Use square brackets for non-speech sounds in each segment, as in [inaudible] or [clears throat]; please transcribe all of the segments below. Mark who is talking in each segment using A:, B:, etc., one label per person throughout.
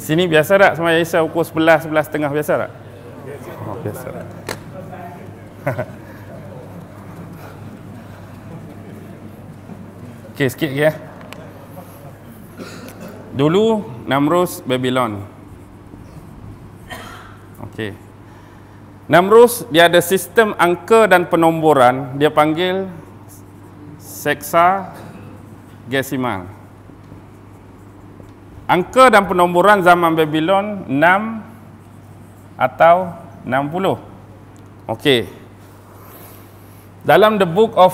A: Sini biasa tak semua ukur pukul 11, setengah biasa tak? Oh, biasa. Tak. [laughs] okay, sikit lagi ya. Dulu Namrus Babylon. Okay. Namrus dia ada sistem angka dan penomboran dia panggil Seksa Gesimal. Angka dan penomboran zaman Babylon 6 atau 60. Okey. Dalam the book of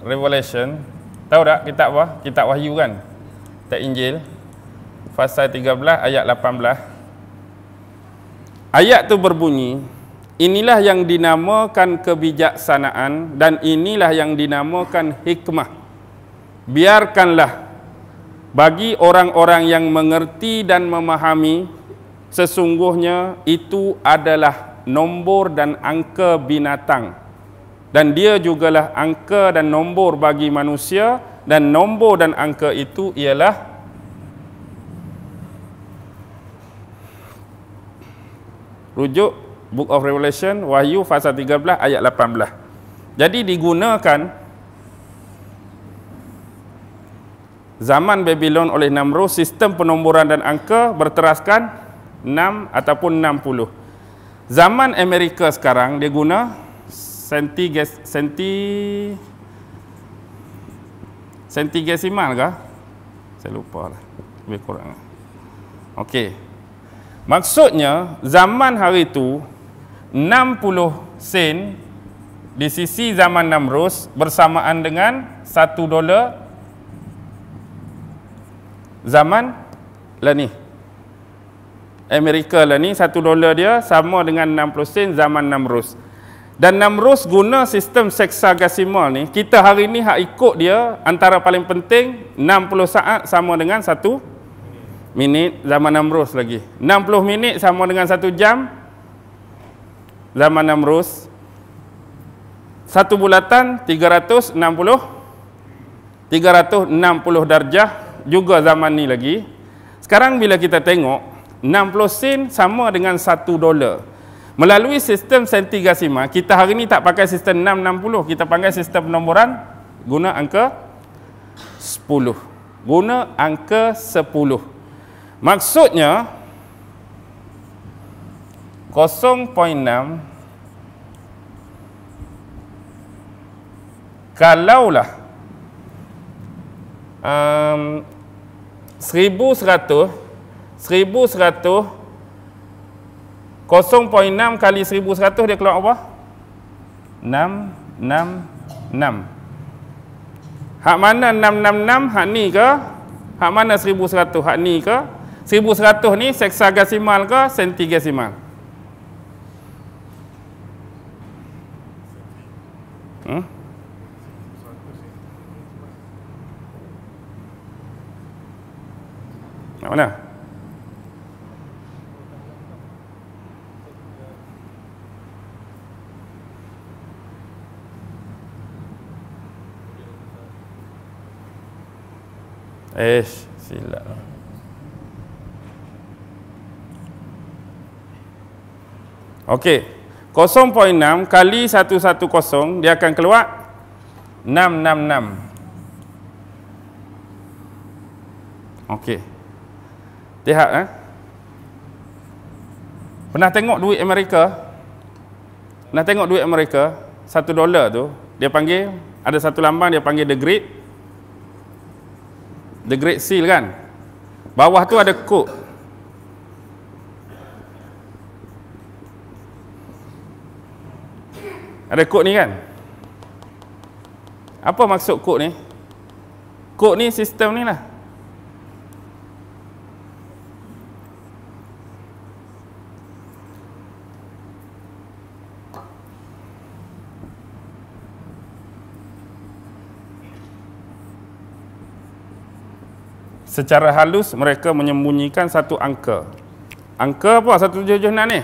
A: Revelation, tahu tak kitab apa? Kitab Wahyu kan? Kitab Injil pasal 13 ayat 18. Ayat tu berbunyi, inilah yang dinamakan kebijaksanaan dan inilah yang dinamakan hikmah. Biarkanlah bagi orang-orang yang mengerti dan memahami sesungguhnya itu adalah nombor dan angka binatang dan dia jugalah angka dan nombor bagi manusia dan nombor dan angka itu ialah rujuk Book of Revelation wahyu fasa 13 ayat 18 jadi digunakan zaman Babylon oleh Namrud sistem penomboran dan angka berteraskan 6 ataupun 60. Zaman Amerika sekarang dia guna senti senti senti gesimal ke? Saya lupa lah. Lebih kurang. Okey. Maksudnya zaman hari itu 60 sen di sisi zaman Namrus bersamaan dengan 1 dolar zaman lah ni. Amerika lah ni, satu dolar dia sama dengan 60 sen zaman Namrus. Dan Namrus guna sistem seksagasimal ni, kita hari ni hak ikut dia antara paling penting 60 saat sama dengan satu minit zaman Namrus lagi. 60 minit sama dengan satu jam zaman Namrus. Satu bulatan 360 360 darjah juga zaman ni lagi. Sekarang bila kita tengok 60 sen sama dengan 1 dolar. Melalui sistem sentigasima, kita hari ni tak pakai sistem 660, kita panggil sistem penomboran guna angka 10. Guna angka 10. Maksudnya 0.6 kalaulah um, 1100 0.6 kali 1100 dia keluar apa? 666. Hak mana 666? Hak ni ke? Hak mana 1100? Hak ni ke? 1100 ni seksagesimal ke sentigesimal? Hmm? Nak mana? Eh, silap. Okey. 0.6 kali 110 dia akan keluar 666. Okey. Lihat eh. Pernah tengok duit Amerika? Pernah tengok duit Amerika? Satu dolar tu, dia panggil, ada satu lambang dia panggil The Great. The Great Seal kan? Bawah tu ada kok. Ada kok ni kan? Apa maksud kok ni? Kok ni sistem ni lah. secara halus mereka menyembunyikan satu angka. Angka apa? Satu tujuh tujuh enam ni?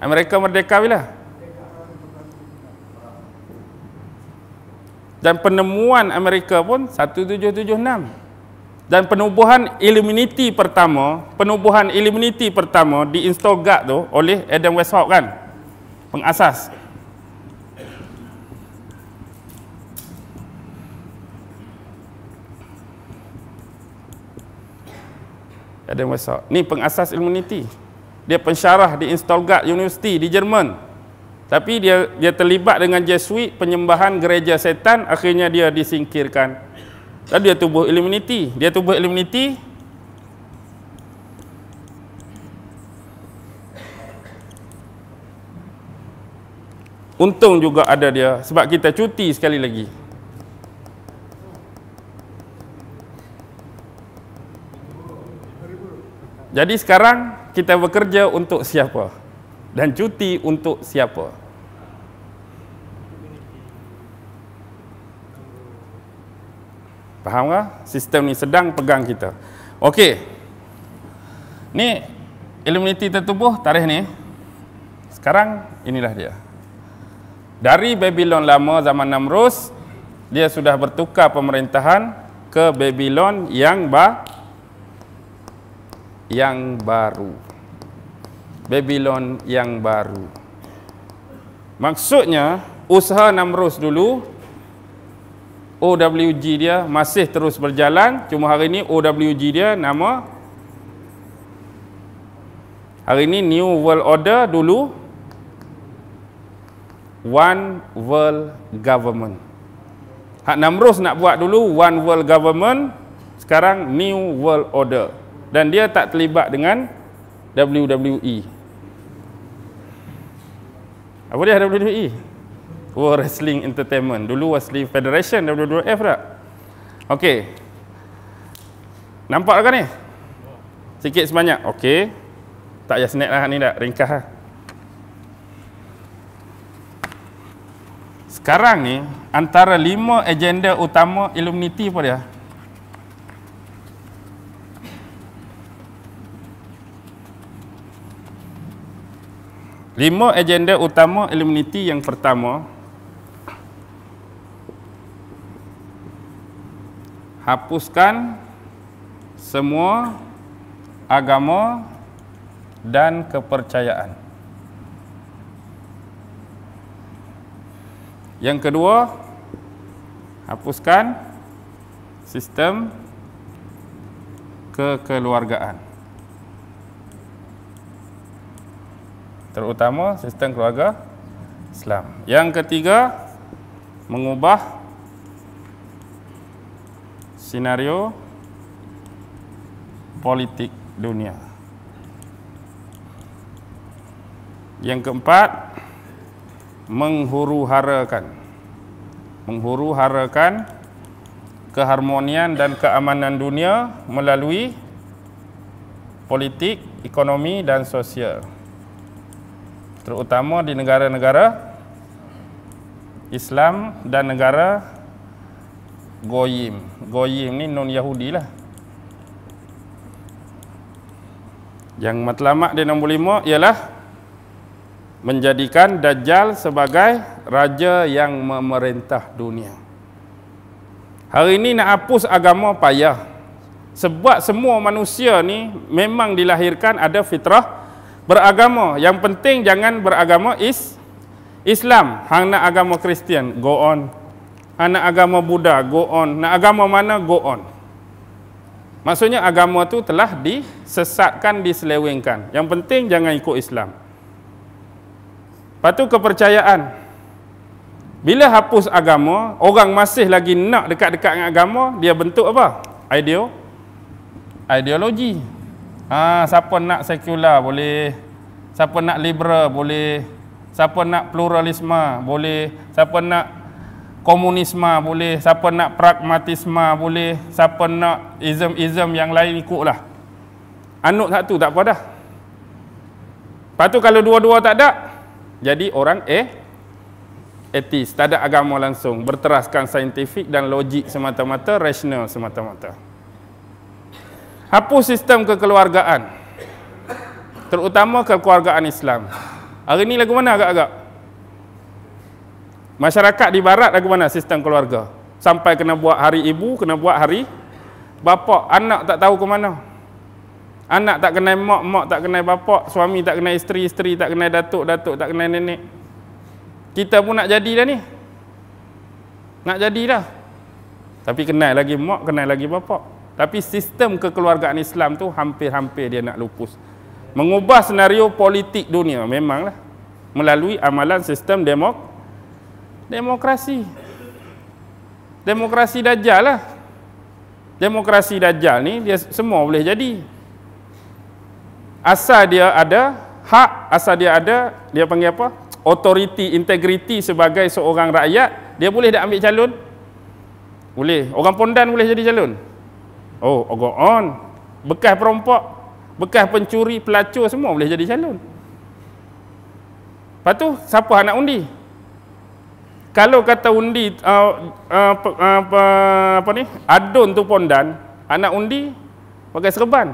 A: Amerika ah, merdeka bila? Dan penemuan Amerika pun satu tujuh tujuh enam Dan penubuhan Illuminati pertama, penubuhan Illuminati pertama di install tu oleh Adam Westhoff kan? Pengasas. Adam Weishaupt. Ni pengasas ilmu niti. Dia pensyarah di Instolgat University di Jerman. Tapi dia dia terlibat dengan Jesuit penyembahan gereja setan akhirnya dia disingkirkan. Dan dia tubuh Illuminati. Dia tubuh Illuminati. Untung juga ada dia sebab kita cuti sekali lagi. Jadi sekarang kita bekerja untuk siapa? Dan cuti untuk siapa? Faham tak? Sistem ni sedang pegang kita. Okey. Ni Illuminati tertubuh tarikh ni. Sekarang inilah dia. Dari Babylon lama zaman Namrus, dia sudah bertukar pemerintahan ke Babylon yang ba yang baru. Babylon yang baru. Maksudnya usaha Namrus dulu OWG dia masih terus berjalan cuma hari ini OWG dia nama hari ini New World Order dulu One World Government Hak Namrus nak buat dulu One World Government sekarang New World Order dan dia tak terlibat dengan WWE. Apa dia WWE? World Wrestling Entertainment. Dulu Wrestling Federation WWF tak? Okey. Nampak kan ni? Sikit sebanyak. Okey. Tak payah snack lah ni tak. Ringkas lah. Sekarang ni, antara lima agenda utama Illuminati apa dia? Lima agenda utama Illuminati yang pertama Hapuskan semua agama dan kepercayaan Yang kedua Hapuskan sistem kekeluargaan terutama sistem keluarga Islam. Yang ketiga, mengubah senario politik dunia. Yang keempat, menghuru-harakan menghuru-harakan keharmonian dan keamanan dunia melalui politik, ekonomi dan sosial terutama di negara-negara Islam dan negara Goyim. Goyim ni non Yahudi lah. Yang matlamat dia nombor ialah menjadikan Dajjal sebagai raja yang memerintah dunia. Hari ini nak hapus agama payah. Sebab semua manusia ni memang dilahirkan ada fitrah beragama. Yang penting jangan beragama is Islam. Hang nak agama Kristian, go on. Hang nak agama Buddha, go on. Nak agama mana, go on. Maksudnya agama tu telah disesatkan, diselewengkan. Yang penting jangan ikut Islam. Lepas kepercayaan. Bila hapus agama, orang masih lagi nak dekat-dekat dengan agama, dia bentuk apa? Ideo. Ideologi ha, siapa nak sekular boleh siapa nak liberal boleh siapa nak pluralisme boleh siapa nak komunisme boleh siapa nak pragmatisme boleh siapa nak ism-ism yang lain ikutlah anut satu tak apa dah lepas tu kalau dua-dua tak ada jadi orang eh etis tak ada agama langsung berteraskan saintifik dan logik semata-mata rasional semata-mata Hapus sistem kekeluargaan. Terutama kekeluargaan Islam. Hari ni lagu mana agak-agak? Masyarakat di barat lagu mana sistem keluarga? Sampai kena buat hari ibu, kena buat hari Bapak, Anak tak tahu ke mana. Anak tak kenal mak, mak tak kenal bapak, Suami tak kenal isteri, isteri tak kenal datuk, datuk tak kenal nenek. Kita pun nak jadi dah ni. Nak jadi dah. Tapi kenal lagi mak, kenal lagi bapak. Tapi sistem kekeluargaan Islam tu hampir-hampir dia nak lupus. Mengubah senario politik dunia memanglah melalui amalan sistem demok demokrasi. Demokrasi dajal lah. Demokrasi dajal ni dia semua boleh jadi. Asal dia ada hak, asal dia ada dia panggil apa? Authority, integriti sebagai seorang rakyat, dia boleh tak ambil calon? Boleh. Orang pondan boleh jadi calon? Oh, go on. Bekas perompak, bekas pencuri, pelacur semua boleh jadi calon. Lepas tu, siapa anak undi? Kalau kata undi uh, uh, apa, apa, uh, apa ni? Adun tu pondan, anak undi pakai serban.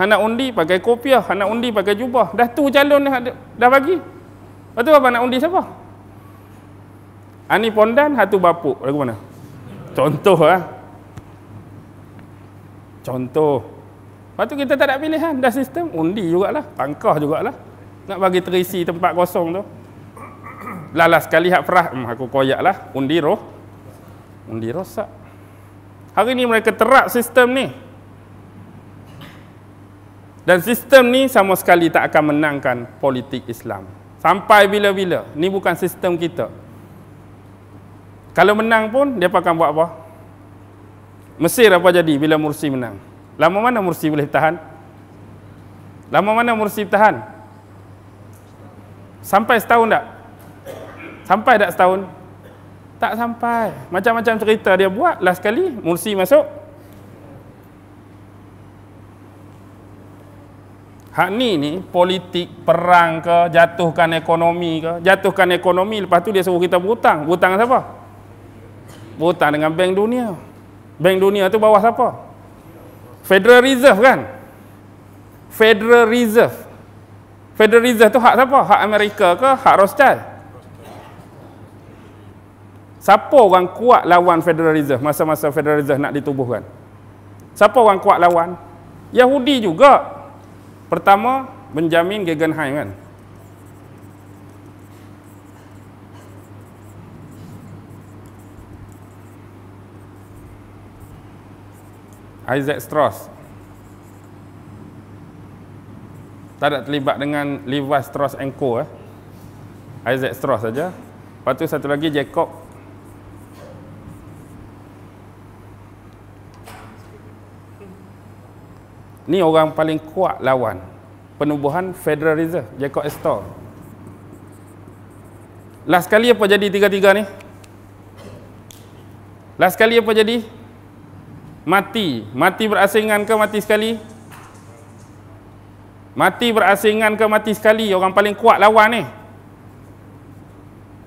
A: Anak undi pakai kopiah, anak undi pakai jubah. Dah tu calon dah, dah bagi. Lepas tu apa anak undi siapa? Ani ah, pondan, hatu bapuk. Lagu mana? Contoh lah. Ha? Contoh. Lepas tu kita tak ada pilihan. Dah sistem, undi jugalah. Pangkah jugalah. Nak bagi terisi tempat kosong tu. lala sekali hak perah, hmm, aku koyak lah. Undi roh. Undi rosak. Hari ni mereka terak sistem ni. Dan sistem ni sama sekali tak akan menangkan politik Islam. Sampai bila-bila. Ni bukan sistem kita. Kalau menang pun, dia akan buat apa? Mesir apa jadi bila Mursi menang? Lama mana Mursi boleh tahan? Lama mana Mursi bertahan? Sampai setahun tak? Sampai tak setahun? Tak sampai. Macam-macam cerita dia buat. Last sekali Mursi masuk. Hak ni ni politik perang ke jatuhkan ekonomi ke jatuhkan ekonomi lepas tu dia suruh kita berhutang. Berhutang siapa? Berhutang dengan bank dunia. Bank Dunia tu bawah siapa? Federal Reserve kan? Federal Reserve. Federal Reserve tu hak siapa? Hak Amerika ke hak Rothschild? Siapa orang kuat lawan Federal Reserve masa-masa Federal Reserve nak ditubuhkan? Siapa orang kuat lawan? Yahudi juga. Pertama, Benjamin Guggenheim kan? Isaac Strauss tak ada terlibat dengan Levi Strauss and Co eh. Isaac Strauss saja. Lepas tu satu lagi Jacob Ni orang paling kuat lawan penubuhan Federal Reserve, Jacob Astor. Last kali apa jadi tiga-tiga ni? Last kali apa jadi? mati mati berasingan ke mati sekali mati berasingan ke mati sekali orang paling kuat lawan ni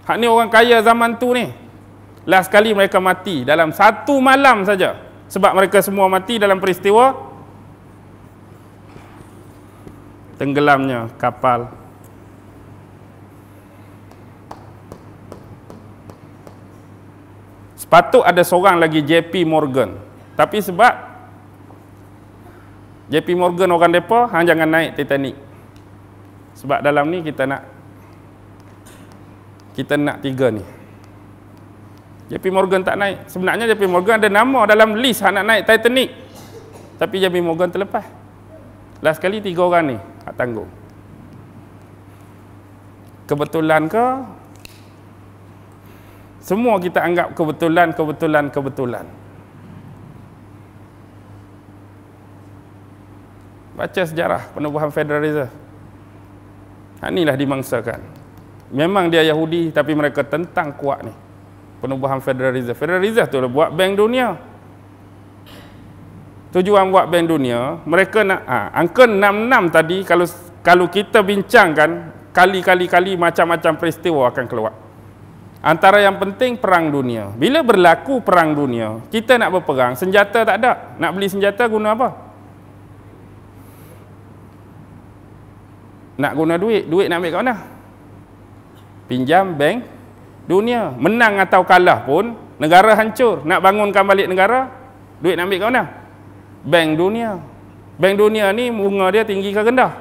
A: hak ni orang kaya zaman tu ni last kali mereka mati dalam satu malam saja sebab mereka semua mati dalam peristiwa tenggelamnya kapal Sepatut ada seorang lagi JP Morgan. Tapi sebab JP Morgan orang depa hang jangan naik Titanic. Sebab dalam ni kita nak kita nak tiga ni. JP Morgan tak naik. Sebenarnya JP Morgan ada nama dalam list hang nak naik Titanic. Tapi JP Morgan terlepas. Last kali tiga orang ni tak tanggung. Kebetulan ke? Semua kita anggap kebetulan, kebetulan. kebetulan. Baca sejarah penubuhan Federal Reserve. Ha, inilah dimangsakan. Memang dia Yahudi tapi mereka tentang kuat ni. Penubuhan Federal Reserve. tu lah buat bank dunia. Tujuan buat bank dunia, mereka nak ha, angka 66 tadi kalau kalau kita bincangkan kali-kali-kali macam-macam peristiwa akan keluar. Antara yang penting perang dunia. Bila berlaku perang dunia, kita nak berperang, senjata tak ada. Nak beli senjata guna apa? nak guna duit, duit nak ambil kat mana? Pinjam bank dunia. Menang atau kalah pun negara hancur. Nak bangunkan balik negara, duit nak ambil kat mana? Bank dunia. Bank dunia ni bunga dia tinggi ke rendah?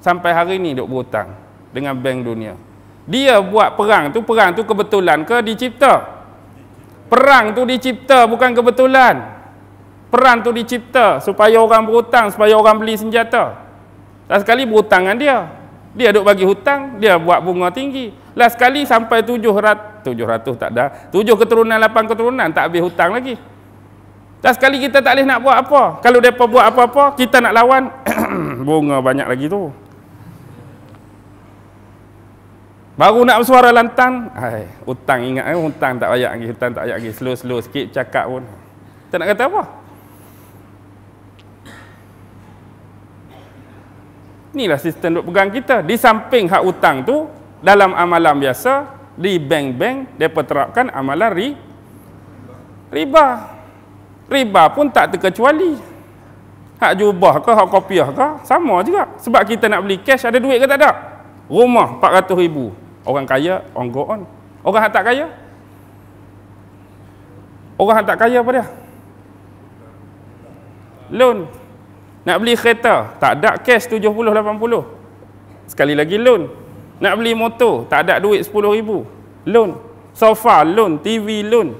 A: Sampai hari ni duk berhutang dengan bank dunia. Dia buat perang tu, perang tu kebetulan ke dicipta? Perang tu dicipta bukan kebetulan. Perang tu dicipta supaya orang berhutang, supaya orang beli senjata. Senjata. Last sekali berhutangan dia. Dia duk bagi hutang, dia buat bunga tinggi. Last sekali sampai 700, 700 tak ada. 7 keturunan, 8 keturunan tak habis hutang lagi. Last sekali kita tak boleh nak buat apa. Kalau mereka buat apa-apa, kita nak lawan. [clears throat] bunga banyak lagi tu. Baru nak bersuara lantang, ai, hutang ingat eh, hutang tak payah lagi, hutang tak payah lagi. Slow-slow sikit cakap pun. Tak nak kata apa? Inilah sistem duk pegang kita. Di samping hak hutang tu, dalam amalan biasa, di bank-bank, mereka terapkan amalan ri, riba. Riba pun tak terkecuali. Hak jubah ke, hak kopiah ke, sama juga. Sebab kita nak beli cash, ada duit ke tak ada? Rumah rm ribu Orang kaya, orang go on. Orang yang tak kaya? Orang yang tak kaya apa dia? Loan. Nak beli kereta, tak ada cash 70-80. Sekali lagi loan. Nak beli motor, tak ada duit 10 ribu. Loan. Sofa loan, TV loan.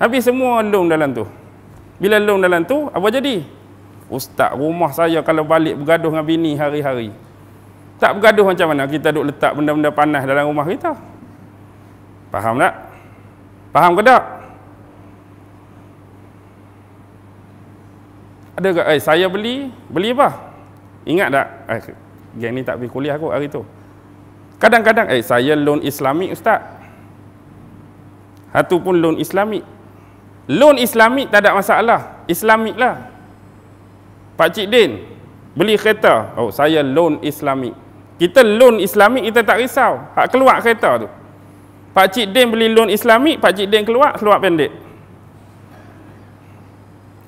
A: Habis semua loan dalam tu. Bila loan dalam tu, apa jadi? Ustaz rumah saya kalau balik bergaduh dengan bini hari-hari. Tak bergaduh macam mana kita duk letak benda-benda panas dalam rumah kita. Faham tak? Faham ke tak? ada ke eh saya beli beli apa ingat tak eh geng ni tak pergi kuliah aku hari tu kadang-kadang eh saya loan Islamik, ustaz satu pun loan Islamik, loan Islamik tak ada masalah islami lah pak cik din beli kereta oh saya loan Islamik. kita loan Islamik kita tak risau hak keluar kereta tu pak cik din beli loan Islamik, pak cik din keluar keluar pendek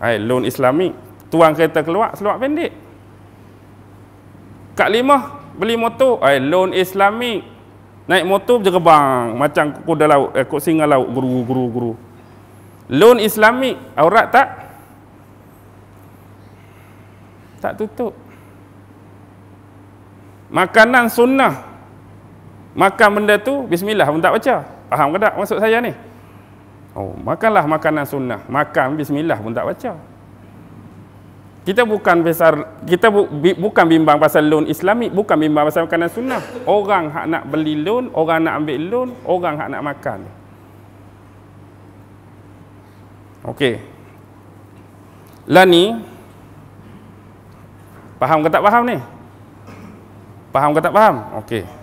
A: Hai, eh, loan Islamik tuang kereta keluar seluar pendek kat lima beli motor eh, loan islamik naik motor bergebang macam kuda laut eh, kuda singa laut guru guru guru loan islamik aurat tak tak tutup makanan sunnah makan benda tu bismillah pun tak baca faham ke tak maksud saya ni Oh, makanlah makanan sunnah. Makan bismillah pun tak baca. Kita bukan besar, kita bu, bi, bukan bimbang pasal loan Islamik bukan bimbang pasal makanan sunnah. Orang hak nak beli loan, orang nak ambil loan, orang hak nak makan. Okey. Lah ni, faham ke tak faham ni? Faham ke tak faham? Okey.